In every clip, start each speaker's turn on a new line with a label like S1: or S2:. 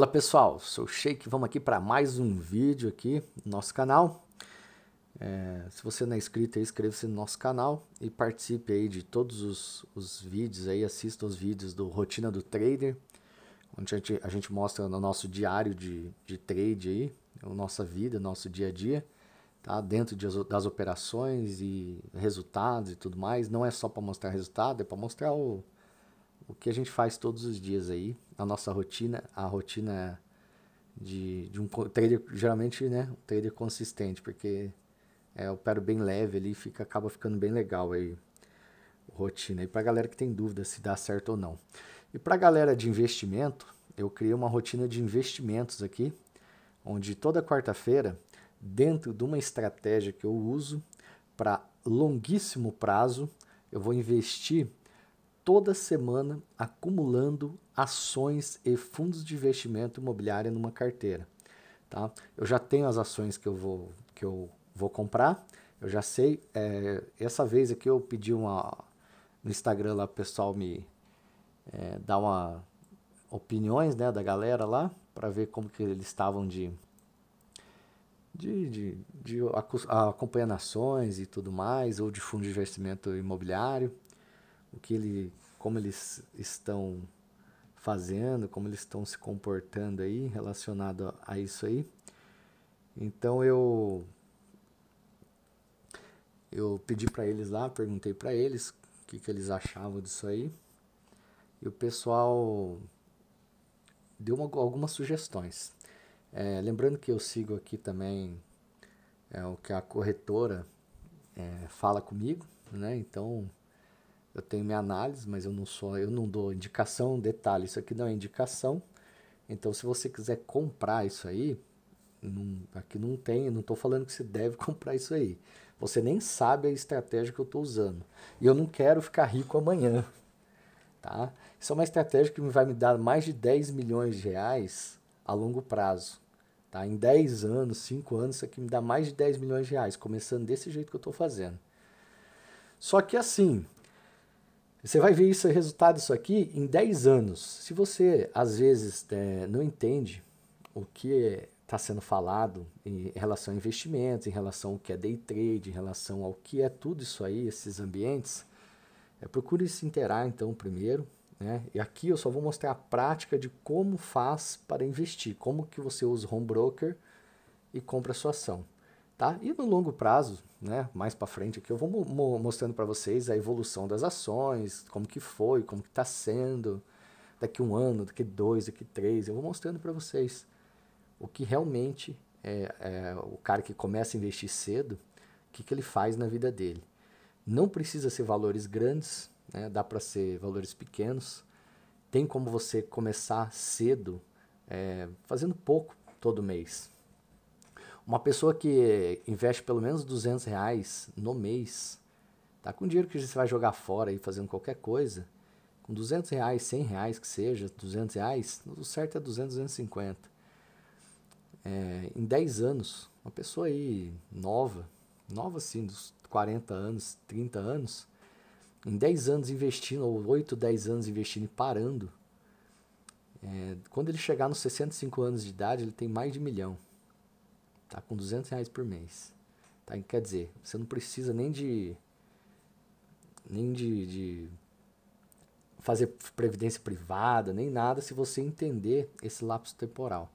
S1: Fala pessoal, sou o Sheik, vamos aqui para mais um vídeo aqui no nosso canal. É, se você não é inscrito inscreva-se no nosso canal e participe aí de todos os, os vídeos aí, assista os vídeos do Rotina do Trader, onde a gente, a gente mostra no nosso diário de, de trade aí, a nossa vida, nosso dia a dia, tá? Dentro de, das operações e resultados e tudo mais, não é só para mostrar resultado, é para mostrar o o que a gente faz todos os dias aí, a nossa rotina, a rotina de, de um trader, geralmente, né, um trader consistente, porque é, eu opero bem leve ali, fica, acaba ficando bem legal aí, rotina. E para galera que tem dúvida se dá certo ou não. E para galera de investimento, eu criei uma rotina de investimentos aqui, onde toda quarta-feira, dentro de uma estratégia que eu uso para longuíssimo prazo, eu vou investir toda semana acumulando ações e fundos de investimento imobiliário numa carteira. Tá? Eu já tenho as ações que eu vou, que eu vou comprar, eu já sei. É, essa vez aqui eu pedi uma. No Instagram lá o pessoal me é, dá uma opiniões né, da galera lá para ver como que eles estavam de, de, de, de acompanhando ações e tudo mais, ou de fundo de investimento imobiliário o que ele, como eles estão fazendo, como eles estão se comportando aí relacionado a, a isso aí. Então eu eu pedi para eles lá, perguntei para eles o que, que eles achavam disso aí. E o pessoal deu uma, algumas sugestões. É, lembrando que eu sigo aqui também é, o que a corretora é, fala comigo, né? Então eu tenho minha análise, mas eu não sou, eu não dou indicação, detalhe, isso aqui não é indicação. Então, se você quiser comprar isso aí, não, aqui não tem, não estou falando que você deve comprar isso aí. Você nem sabe a estratégia que eu estou usando. E eu não quero ficar rico amanhã. Tá? Isso é uma estratégia que vai me dar mais de 10 milhões de reais a longo prazo. Tá? Em 10 anos, 5 anos, isso aqui me dá mais de 10 milhões de reais, começando desse jeito que eu estou fazendo. Só que assim, você vai ver isso, resultado disso aqui em 10 anos. Se você, às vezes, é, não entende o que está sendo falado em relação a investimentos, em relação ao que é day trade, em relação ao que é tudo isso aí, esses ambientes, é, procure se interar então primeiro. Né? E aqui eu só vou mostrar a prática de como faz para investir, como que você usa o home broker e compra a sua ação. Tá? E no longo prazo, né, mais para frente aqui, eu vou mo mostrando para vocês a evolução das ações, como que foi, como que está sendo, daqui um ano, daqui dois, daqui três, eu vou mostrando para vocês o que realmente é, é, o cara que começa a investir cedo, o que, que ele faz na vida dele. Não precisa ser valores grandes, né, dá para ser valores pequenos, tem como você começar cedo, é, fazendo pouco todo mês, uma pessoa que investe pelo menos 200 reais no mês, tá com dinheiro que você vai jogar fora e fazendo qualquer coisa, com 200 reais, 100 reais que seja, 200 reais, o certo é 200, 250. É, em 10 anos, uma pessoa aí nova, nova assim, dos 40 anos, 30 anos, em 10 anos investindo, ou 8, 10 anos investindo e parando, é, quando ele chegar nos 65 anos de idade, ele tem mais de milhão. Tá com 200 reais por mês. Tá? Quer dizer, você não precisa nem de. nem de, de fazer previdência privada, nem nada, se você entender esse lapso temporal.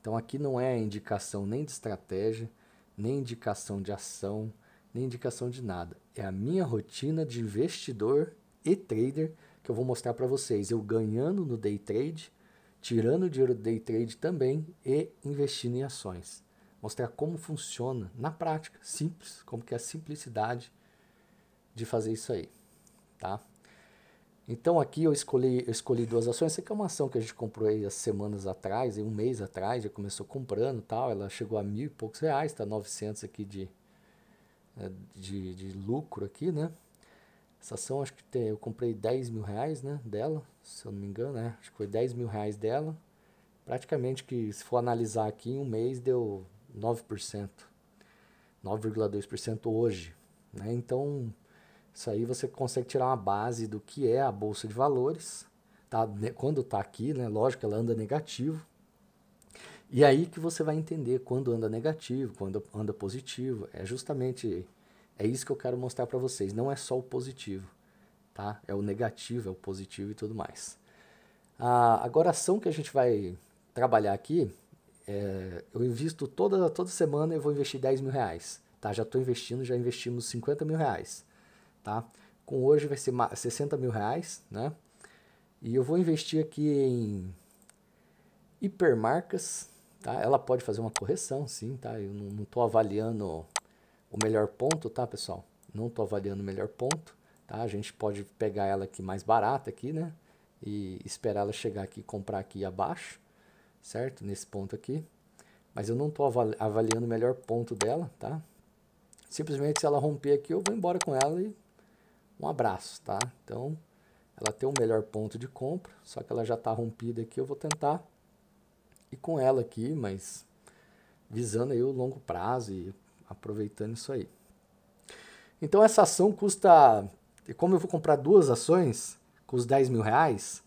S1: Então aqui não é indicação nem de estratégia, nem indicação de ação, nem indicação de nada. É a minha rotina de investidor e trader que eu vou mostrar para vocês. Eu ganhando no day trade, tirando o dinheiro do day trade também e investindo em ações mostrar como funciona na prática, simples, como que é a simplicidade de fazer isso aí, tá? Então aqui eu escolhi, eu escolhi duas ações. Essa aqui é uma ação que a gente comprou aí as semanas atrás, um mês atrás, já começou comprando tal. Ela chegou a mil e poucos reais, está 900 aqui de, é, de, de, lucro aqui, né? Essa ação acho que tem, eu comprei 10 mil reais, né, dela, se eu não me engano, né? Acho que foi 10 mil reais dela. Praticamente que se for analisar aqui, em um mês deu 9%, 9,2% hoje. Né? Então, isso aí você consegue tirar uma base do que é a Bolsa de Valores. Tá? Quando está aqui, né? lógico, ela anda negativo. E aí que você vai entender quando anda negativo, quando anda positivo. É justamente é isso que eu quero mostrar para vocês. Não é só o positivo, tá? É o negativo, é o positivo e tudo mais. Ah, agora a ação que a gente vai trabalhar aqui é, eu invisto toda, toda semana eu vou investir 10 mil reais. Tá? Já estou investindo, já investimos 50 mil reais. Tá? Com hoje vai ser 60 mil reais. Né? E eu vou investir aqui em hipermarcas. Tá? Ela pode fazer uma correção, sim. Tá? Eu não estou avaliando o melhor ponto, tá, pessoal? Não estou avaliando o melhor ponto. Tá? A gente pode pegar ela aqui mais barata aqui, né? E esperar ela chegar aqui e comprar aqui abaixo certo? Nesse ponto aqui. Mas eu não estou avaliando o melhor ponto dela, tá? Simplesmente se ela romper aqui, eu vou embora com ela e um abraço, tá? Então, ela tem o um melhor ponto de compra, só que ela já está rompida aqui, eu vou tentar e com ela aqui, mas visando aí o longo prazo e aproveitando isso aí. Então essa ação custa, e como eu vou comprar duas ações com os 10 mil reais,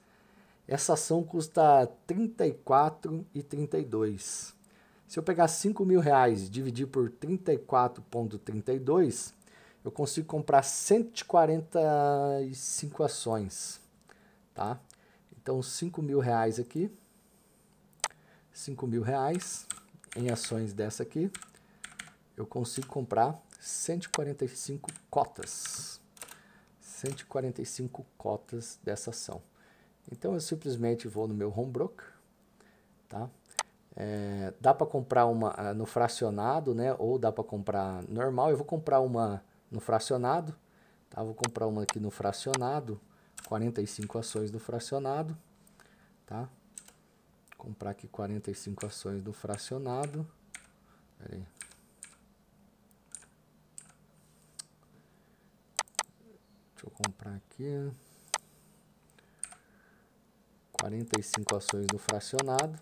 S1: essa ação custa 34 e 32. Se eu pegar 5 mil reais e dividir por 34,32, eu consigo comprar 145 ações, tá? Então, 5 mil reais aqui, 5 mil reais em ações dessa aqui, eu consigo comprar 145 cotas. 145 cotas dessa ação. Então eu simplesmente vou no meu home broker, tá? É, dá para comprar uma ah, no fracionado, né? Ou dá para comprar normal. Eu vou comprar uma no fracionado, tá? Vou comprar uma aqui no fracionado, 45 ações do fracionado, tá? Comprar aqui 45 ações do fracionado. Pera aí. Deixa eu comprar aqui. 45 ações no fracionado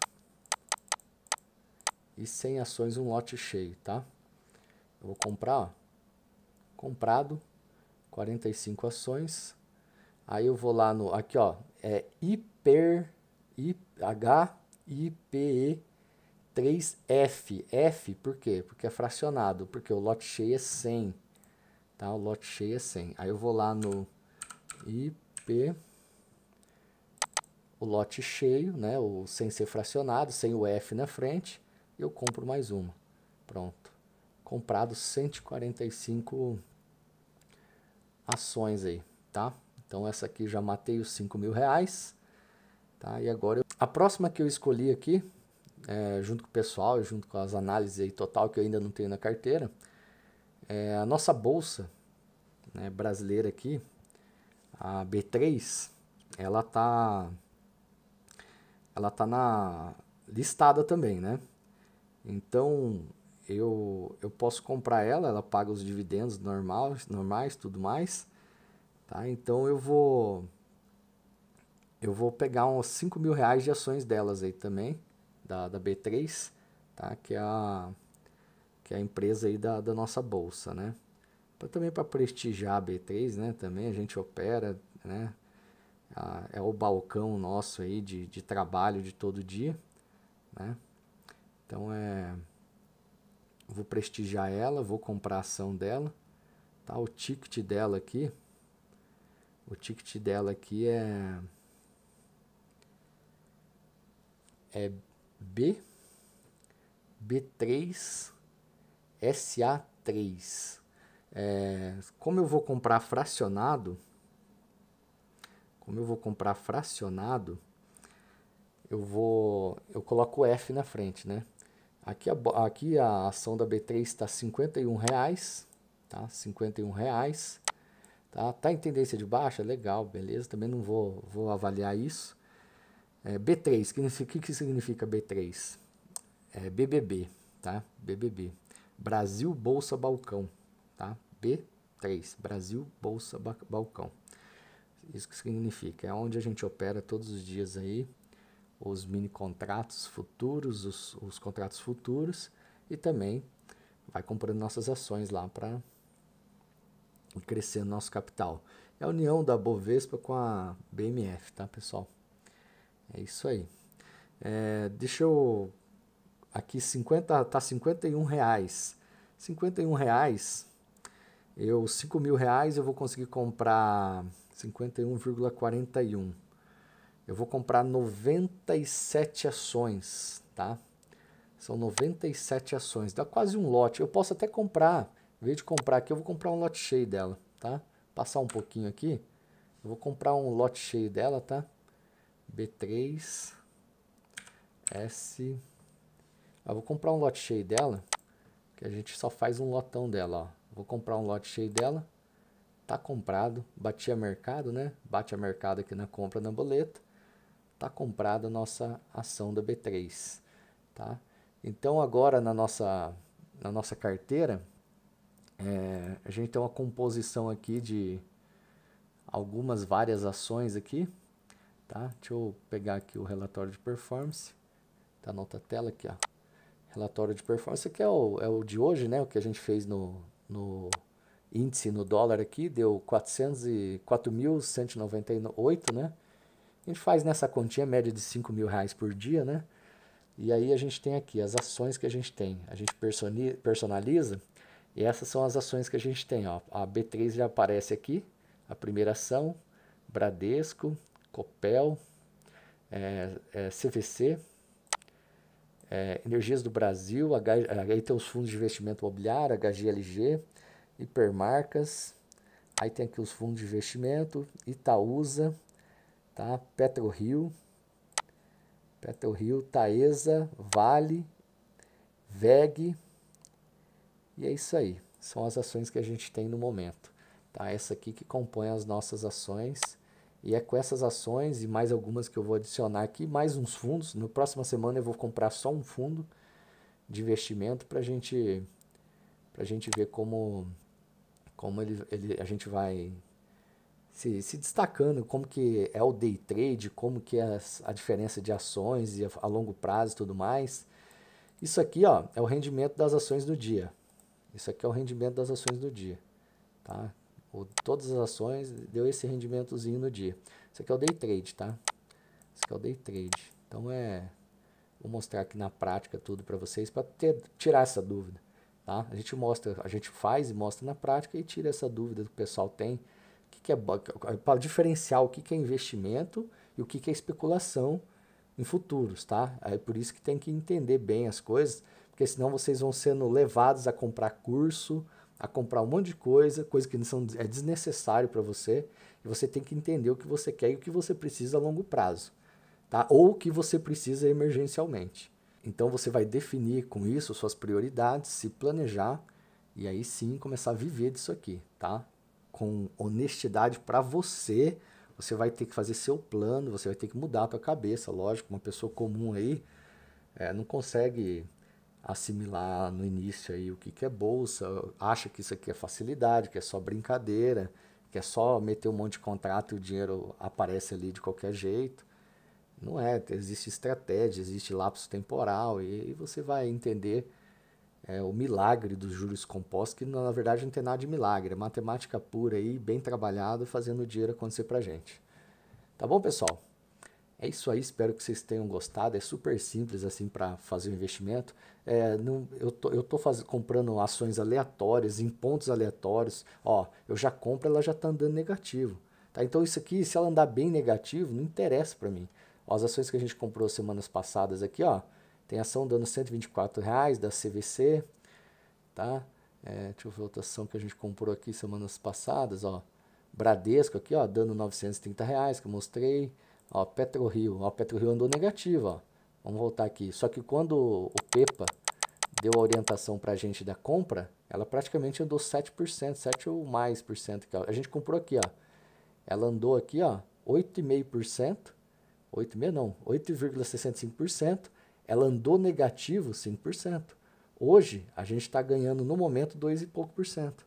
S1: e 100 ações um lote cheio, tá? Eu vou comprar, ó, comprado, 45 ações. Aí eu vou lá no, aqui ó, é hiper, hi, H, I, P, E, 3F. F por quê? Porque é fracionado, porque o lote cheio é 100, tá? O lote cheio é 100. Aí eu vou lá no IP o lote cheio, né, o, sem ser fracionado, sem o F na frente, eu compro mais uma. Pronto. Comprado 145 ações aí, tá? Então essa aqui já matei os 5 mil reais, tá? E agora eu... a próxima que eu escolhi aqui, é, junto com o pessoal, junto com as análises aí total que eu ainda não tenho na carteira, é a nossa bolsa né, brasileira aqui, a B3, ela tá ela tá na listada também, né? Então eu, eu posso comprar ela, ela paga os dividendos normais, normais, tudo mais, tá? Então eu vou eu vou pegar uns 5 mil reais de ações delas aí também, da, da B3, tá? Que é a, que é a empresa aí da, da nossa bolsa, né? Pra, também para prestigiar a B3, né? Também a gente opera, né? a, é o balcão nosso aí de, de trabalho de todo dia, né? Então é, vou prestigiar ela, vou comprar a ação dela, tá? O ticket dela aqui, o ticket dela aqui é é B B3 SA3. É, como eu vou comprar fracionado, como eu vou comprar fracionado, eu vou eu coloco o F na frente, né? Aqui a, aqui a ação da B3 está R$ 51,00, tá? R$ tá? tá? tá em tendência de baixa? Legal, beleza. Também não vou, vou avaliar isso. É, B3, o que, que significa B3? É BBB, tá? BBB. Brasil Bolsa Balcão, tá? B3, Brasil Bolsa ba Balcão. Isso que significa, é onde a gente opera todos os dias aí os mini contratos futuros, os, os contratos futuros e também vai comprando nossas ações lá para crescer nosso capital. É a união da Bovespa com a BMF, tá pessoal? É isso aí. É, deixa eu aqui 50 tá 51 reais. 51 reais eu 5 mil reais eu vou conseguir comprar 51,41. Eu vou comprar 97 ações, tá? São 97 ações, dá quase um lote. Eu posso até comprar, em vez de comprar aqui, eu vou comprar um lote cheio dela, tá? Passar um pouquinho aqui, eu vou comprar um lote cheio dela, tá? B3, S... Eu vou comprar um lote cheio dela, que a gente só faz um lotão dela, ó. Vou comprar um lote cheio dela, tá comprado, batia a mercado, né? Bate a mercado aqui na compra na boleta, tá comprada a nossa ação da B3, tá? Então agora na nossa na nossa carteira é, a gente tem uma composição aqui de algumas várias ações aqui, tá? Deixa eu pegar aqui o relatório de performance, tá na outra tela aqui, ó. Relatório de performance, que é o, é o de hoje, né? O que a gente fez no, no índice no dólar aqui deu 404.198, né? A gente faz nessa continha média de 5 mil reais por dia, né? E aí a gente tem aqui as ações que a gente tem. A gente personaliza e essas são as ações que a gente tem. Ó. A B3 já aparece aqui, a primeira ação, Bradesco, Copel, é, é, CVC, é, Energias do Brasil, H, aí tem os fundos de investimento imobiliário, HGLG, hipermarcas, aí tem aqui os fundos de investimento, Itaúsa, tá? PetroRio, PetroRio, Taesa, Vale, VEG, e é isso aí. São as ações que a gente tem no momento. Tá? Essa aqui que compõe as nossas ações. E é com essas ações e mais algumas que eu vou adicionar aqui, mais uns fundos. Na próxima semana eu vou comprar só um fundo de investimento para gente, a gente ver como como ele, ele, a gente vai se, se, destacando, como que é o day trade, como que é a, a diferença de ações e a, a, longo prazo e tudo mais. Isso aqui ó, é o rendimento das ações do dia. Isso aqui é o rendimento das ações do dia. Tá? O, todas as ações deu esse rendimentozinho no dia. Isso aqui é o day trade, tá? Isso aqui é o day trade. Então é... Vou mostrar aqui na prática tudo para vocês para tirar essa dúvida. Tá? A gente mostra, a gente faz e mostra na prática e tira essa dúvida que o pessoal tem, o que, que é para diferenciar o que, que é investimento e o que, que é especulação em futuros, tá? É por isso que tem que entender bem as coisas, porque senão vocês vão sendo levados a comprar curso, a comprar um monte de coisa, coisa que são, é desnecessário para você, e você tem que entender o que você quer e o que você precisa a longo prazo, tá? Ou o que você precisa emergencialmente. Então você vai definir com isso suas prioridades, se planejar e aí sim começar a viver disso aqui, tá? Com honestidade para você, você vai ter que fazer seu plano, você vai ter que mudar a tua cabeça, lógico, uma pessoa comum aí é, não consegue assimilar no início aí o que, que é bolsa, acha que isso aqui é facilidade, que é só brincadeira, que é só meter um monte de contrato e o dinheiro aparece ali de qualquer jeito. Não é, existe estratégia, existe lapso temporal e, e você vai entender é, o milagre dos juros compostos, que na verdade não tem nada de milagre, é matemática pura aí, bem trabalhado, fazendo o dinheiro acontecer pra gente. Tá bom, pessoal? É isso aí, espero que vocês tenham gostado. É super simples assim para fazer o um investimento. É, não, eu tô, eu tô comprando ações aleatórias, em pontos aleatórios. Ó, eu já compro, ela já está andando negativo. Tá? Então isso aqui, se ela andar bem negativo, não interessa para mim. Ó, as ações que a gente comprou semanas passadas aqui, ó, tem ação dando 124 reais da CVC, tá? É, deixa eu ver outra ação que a gente comprou aqui semanas passadas, ó. Bradesco aqui, ó, dando 930 reais que eu mostrei. Ó, PetroRio, ó, PetroRio andou negativo, ó. Vamos voltar aqui. Só que quando o Pepa deu a orientação para a gente da compra, ela praticamente andou 7%, 7 ou mais por cento. A gente comprou aqui, ó. Ela andou aqui, ó, 8,5%. 8,6% não, 8,65%, ela andou negativo 5%. Hoje, a gente está ganhando no momento 2 e pouco por cento.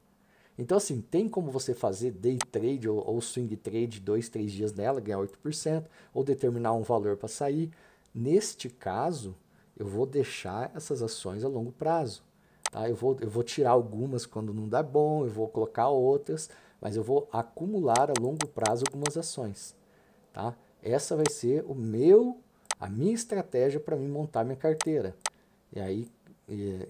S1: Então, assim, tem como você fazer day trade ou, ou swing trade dois, três dias nela, ganhar 8%, ou determinar um valor para sair. Neste caso, eu vou deixar essas ações a longo prazo. Tá? Eu, vou, eu vou tirar algumas quando não dá bom, eu vou colocar outras, mas eu vou acumular a longo prazo algumas ações. Tá? essa vai ser o meu, a minha estratégia para mim montar minha carteira. E aí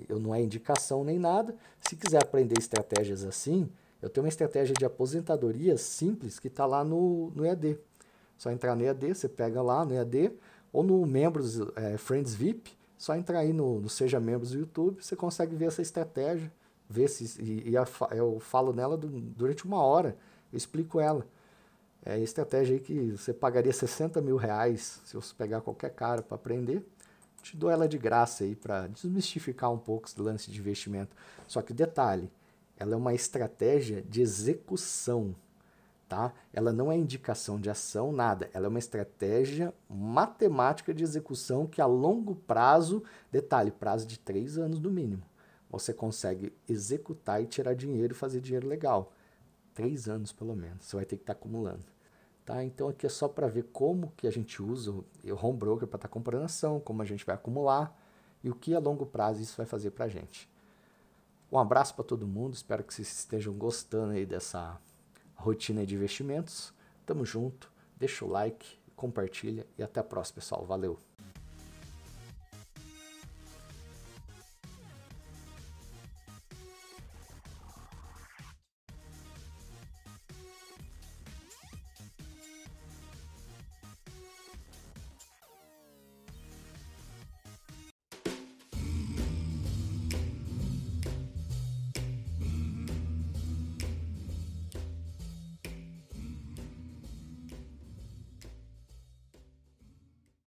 S1: eu não é indicação nem nada. Se quiser aprender estratégias assim, eu tenho uma estratégia de aposentadoria simples que está lá no, no EAD. Só entrar no EAD, você pega lá no EAD, ou no Membros é, Friends VIP, só entrar aí no, no Seja Membros do YouTube, você consegue ver essa estratégia, ver se, e, e a, eu falo nela do, durante uma hora, eu explico ela. É estratégia aí que você pagaria 60 mil reais se você pegar qualquer cara para aprender. Te dou ela de graça aí para desmistificar um pouco esse lance de investimento. Só que detalhe, ela é uma estratégia de execução, tá? Ela não é indicação de ação, nada. Ela é uma estratégia matemática de execução que a longo prazo, detalhe, prazo de três anos no mínimo, você consegue executar e tirar dinheiro e fazer dinheiro legal. Três anos pelo menos, você vai ter que estar tá acumulando. Tá? Então aqui é só para ver como que a gente usa o home broker para estar tá comprando ação, como a gente vai acumular e o que a longo prazo isso vai fazer para a gente. Um abraço para todo mundo, espero que vocês estejam gostando aí dessa rotina de investimentos. Tamo junto, deixa o like, compartilha e até a próxima, pessoal. Valeu!